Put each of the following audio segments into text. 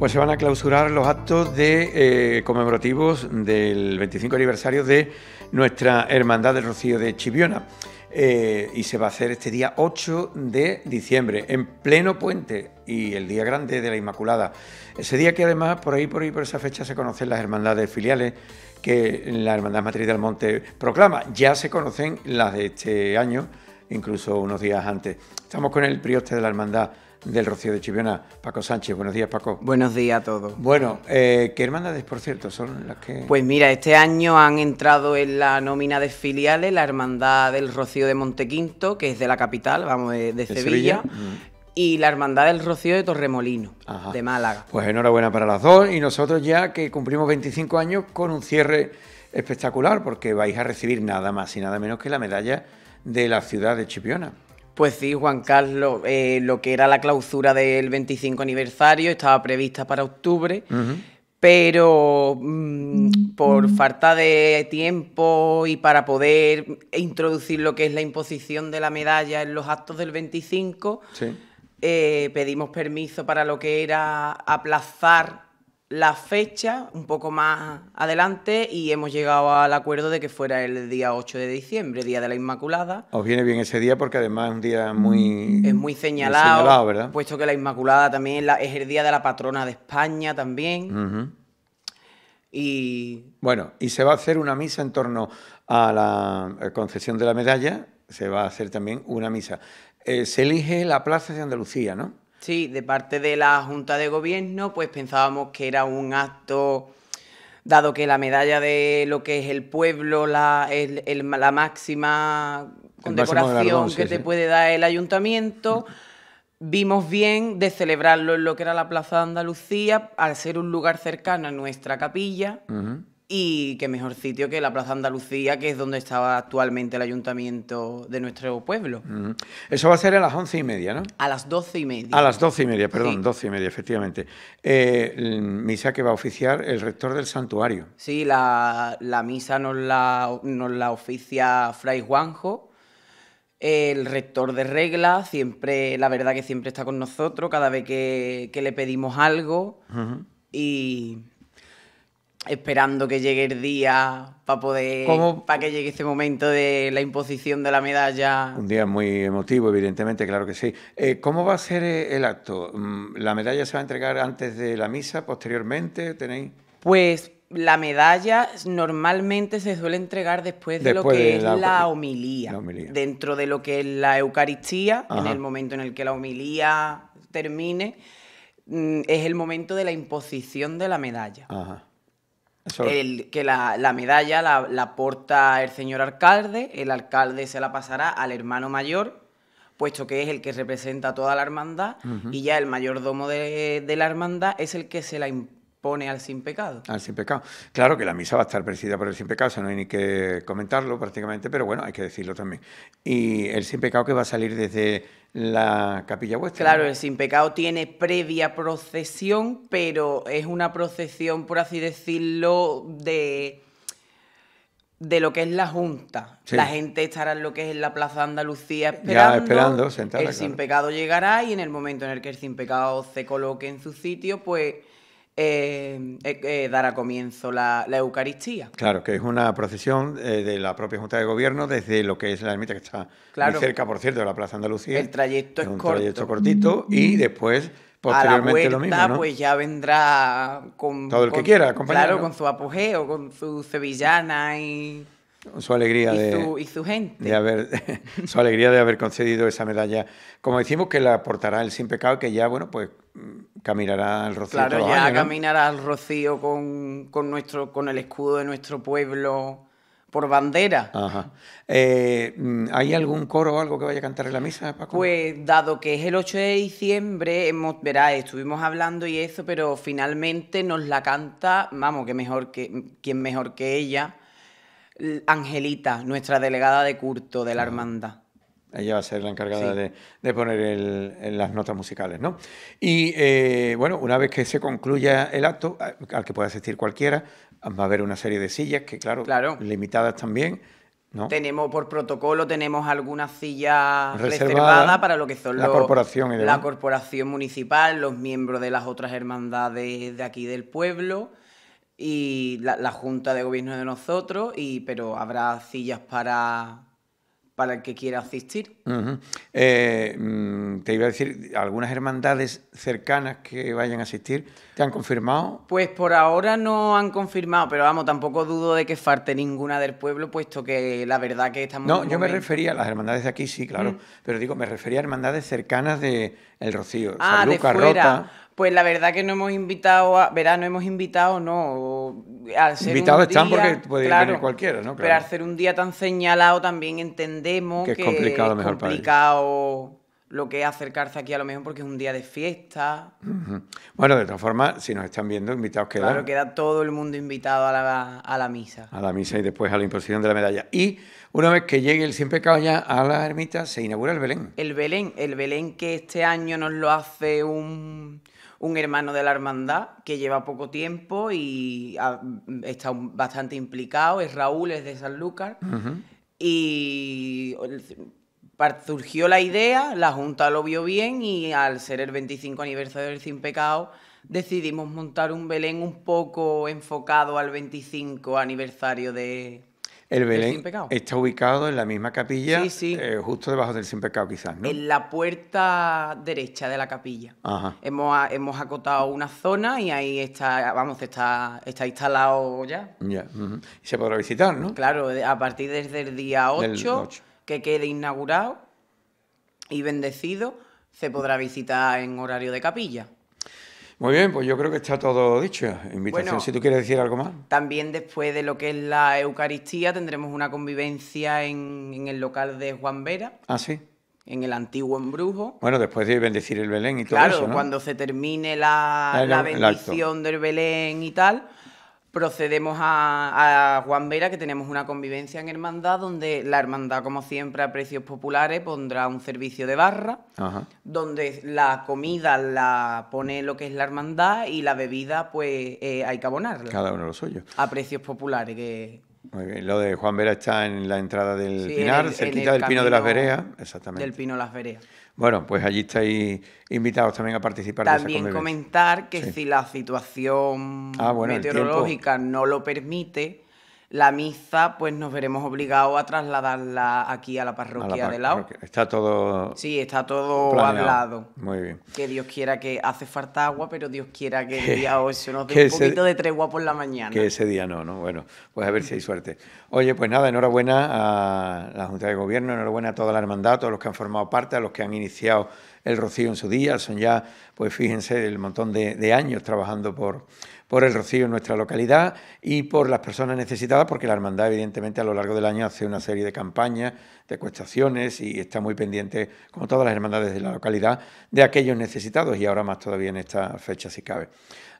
pues se van a clausurar los actos de, eh, conmemorativos del 25 aniversario de nuestra Hermandad del Rocío de Chiviona. Eh, y se va a hacer este día 8 de diciembre, en pleno puente y el día grande de la Inmaculada. Ese día que además por ahí, por ahí, por esa fecha se conocen las hermandades filiales que la Hermandad Matriz del Monte proclama. Ya se conocen las de este año, incluso unos días antes. Estamos con el prioste de la Hermandad del Rocío de Chipiona, Paco Sánchez. Buenos días, Paco. Buenos días a todos. Bueno, eh, ¿qué hermandades, por cierto, son las que...? Pues mira, este año han entrado en la nómina de filiales la Hermandad del Rocío de Montequinto, que es de la capital, vamos, de, Sevilla. y la Hermandad del Rocío de Torremolino, de Málaga. Pues enhorabuena para las dos y nosotros ya que cumplimos 25 años con un cierre espectacular porque vais a recibir nada más y nada menos que la medalla de la ciudad de Chipiona. Pues sí, Juan Carlos, eh, lo que era la clausura del 25 aniversario estaba prevista para octubre, pero mm, por falta de tiempo y para poder introducir lo que es la imposición de la medalla en los actos del 25, eh, pedimos permiso para lo que era aplazar la fecha un poco más adelante y hemos llegado al acuerdo de que fuera el día 8 de diciembre, Día de la Inmaculada. Os viene bien ese día porque además es un día muy... Es muy señalado, puesto que la Inmaculada también es el día de la patrona de España también. Y... Bueno, y se va a hacer una misa en torno a la eh, concesión de la medalla, se va a hacer también una misa. Eh, se elige la plaza de Andalucía, ¿no? Sí, de parte de la Junta de Gobierno, pues pensábamos que era un acto, dado que la medalla de lo que es el pueblo, la, la máxima condecoración que te puede dar el ayuntamiento, vimos bien de celebrarlo en lo que era la Plaza de Andalucía, al ser un lugar cercano a nuestra capilla. Y qué mejor sitio que la Plaza Andalucía, que es donde estaba actualmente el ayuntamiento de nuestro pueblo. Eso va a ser a las once y media, ¿no? A las doce y media. A las doce y media, perdón, doce y media, efectivamente. Eh, misa que va a oficiar el rector del santuario. Sí, la, misa nos la, oficia Fray Juanjo, el rector de regla, siempre, la verdad que siempre está con nosotros cada vez que, le pedimos algo. Y esperando que llegue el día para poder para que llegue este momento de la imposición de la medalla. Un día muy emotivo, evidentemente, claro que sí. Eh, ¿Cómo va a ser eh, el acto? Mm, ¿La medalla se va a entregar antes de la misa, posteriormente? ¿Tenéis? Pues la medalla normalmente se suele entregar después de lo que es la homilía, dentro de lo que es la Eucaristía, en el momento en el que la homilía termine, mm, es el momento de la imposición de la medalla. Ajá. El, que la, medalla la, porta el señor alcalde, el alcalde se la pasará al hermano mayor, puesto que es el que representa toda la hermandad, y ya el mayordomo de, de, la hermandad es el que se la impone al sin pecado. Al sin pecado. Claro que la misa va a estar presidida por el sin pecado, o sea, no hay ni que comentarlo prácticamente, pero bueno, hay que decirlo también. Y el sin pecado que va a salir desde la capilla vuestra. Claro, el sin pecado tiene previa procesión, pero es una procesión, por así decirlo, de de lo que es la Junta. La gente estará en lo que es en la Plaza Andalucía esperando. esperando sentada, el sin pecado llegará y en el momento en el que el sin pecado se coloque en su sitio, pues dar eh, a eh, eh, dará comienzo la, Eucaristía. Claro, que es una procesión de la propia Junta de Gobierno desde lo que es la ermita que está muy cerca, por cierto, de la Plaza Andalucía. El trayecto es, corto. un trayecto cortito y mm. después posteriormente lo mismo, pues ya vendrá con todo el que quiera, compañero. Claro, con su apogeo, con su sevillana y su alegría de, y gente. haber, su alegría de haber concedido esa medalla. Como decimos, que la aportará el sin pecado, que ya, bueno, pues mm, caminará al rocío. Claro, ya caminará al rocío con, nuestro, con el escudo de nuestro pueblo por bandera. Eh, mm, ¿Hay algún coro o algo que vaya a cantar en la misa, Paco? Pues dado que es el 8 de diciembre, hemos, verá, estuvimos hablando y eso, pero finalmente nos la canta, vamos, que mejor que, mejor que ella, Angelita, nuestra delegada de curto de la ah. hermandad. Ella va a ser la encargada de, poner las notas musicales, ¿no? Y eh, bueno, una vez que se concluya el acto, al que puede asistir cualquiera, va a haber una serie de sillas que, claro, limitadas también. ¿no? Tenemos por protocolo, tenemos algunas sillas reservadas... para lo que son la corporación municipal, los miembros de las otras hermandades de aquí del pueblo y la, Junta de Gobierno de nosotros, y, pero habrá sillas para, para el que quiera asistir. Eh, mm, te iba a decir, ¿algunas hermandades cercanas que vayan a asistir te han confirmado? Pues por ahora no han confirmado, pero vamos, tampoco dudo de que falte ninguna del pueblo, puesto que la verdad que estamos... No, yo me refería a las hermandades de aquí, sí, claro, mm. pero digo, me refería a hermandades cercanas de El Rocío, ah, Rota. Pues la verdad que no hemos invitado a. Verá, no hemos invitado, no. Invitados están porque puede claro, venir cualquiera, ¿no? Pero al ser un día tan señalado también entendemos que es mejor es complicado lo que es acercarse aquí a lo mejor porque es un día de fiesta. Bueno, de todas formas, si nos están viendo, invitados quedan. Claro, queda todo el mundo invitado a la, misa. A la misa y después a la imposición de la medalla. Y una vez que llegue el siempre Pecado a la ermita, se inaugura el Belén. El Belén, el Belén que este año nos lo hace un, hermano de la hermandad que lleva poco tiempo y está bastante implicado, es Raúl, es de San Uh Y surgió la idea, la Junta lo vio bien y al ser el 25 aniversario del Sin Pecado decidimos montar un Belén un poco enfocado al 25 aniversario de... El Belén está ubicado en la misma capilla, eh, justo debajo del Sin Pecado quizás, En la puerta derecha de la capilla. Hemos, hemos, acotado una zona y ahí está, vamos, está, está instalado ya. Ya, se podrá visitar, ¿no? Claro, a partir desde el día 8 que quede inaugurado y bendecido, se podrá visitar en horario de capilla. Muy bien, pues yo creo que está todo dicho. Invitación, si tú quieres decir algo más. También después de lo que es la Eucaristía tendremos una convivencia en, el local de Juan Vera. Ah, sí. En el antiguo embrujo. Bueno, después de bendecir el Belén y todo claro, eso. cuando se termine la ah, bendición del Belén y tal, procedemos a, Juan Vera, que tenemos una convivencia en hermandad, donde la hermandad, como siempre, a precios populares, pondrá un servicio de barra, donde la comida la pone lo que es la hermandad y la bebida, pues eh, hay que abonarla. Cada uno los suyo. A precios populares, que lo de Juan Vera está en la entrada del Pinar, cerquita del Pino de las Vereas. Exactamente. Del Pino Las Vereas. Bueno, pues allí estáis invitados también a participar también comentar que si la situación ah, meteorológica no lo permite, la misa, pues nos veremos obligados a trasladarla aquí a la parroquia de Lau. Está todo. Sí, está todo hablado. Muy bien. Que Dios quiera que hace falta agua, pero Dios quiera que el día 8 nos dé un poquito de tregua por la mañana. Que ese día no, ¿no? Bueno, pues a ver si hay suerte. Oye, pues nada, enhorabuena a la Junta de Gobierno, enhorabuena a toda la hermandad, a todos los que han formado parte, a los que han iniciado el Rocío en su día. Son ya, pues fíjense, el montón de, años trabajando por, por el Rocío en nuestra localidad y por las personas necesitadas, porque la hermandad, evidentemente, a lo largo del año hace una serie de campañas, de cuestaciones y está muy pendiente, como todas las hermandades de la localidad, de aquellos necesitados y ahora más todavía en esta fecha, si cabe.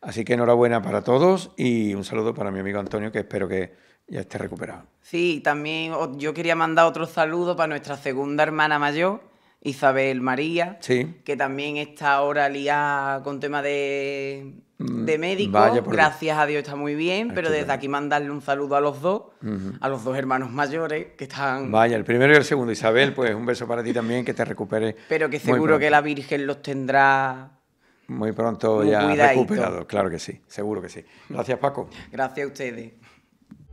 Así que enhorabuena para todos y un saludo para mi amigo Antonio, que espero que ya esté recuperado. Sí, también yo quería mandar otro saludo para nuestra segunda hermana mayor Isabel María, que también está ahora liada con tema de, mm, médico. Gracias a Dios está muy bien, pero desde aquí mandarle un saludo a los dos, a los dos hermanos mayores que están. Vaya, el primero y el segundo. Isabel, pues un beso para ti también, que te recuperes. Pero que seguro que la Virgen los tendrá. Muy pronto ya recuperados, claro que sí, seguro que sí. Gracias, Paco. Gracias a ustedes.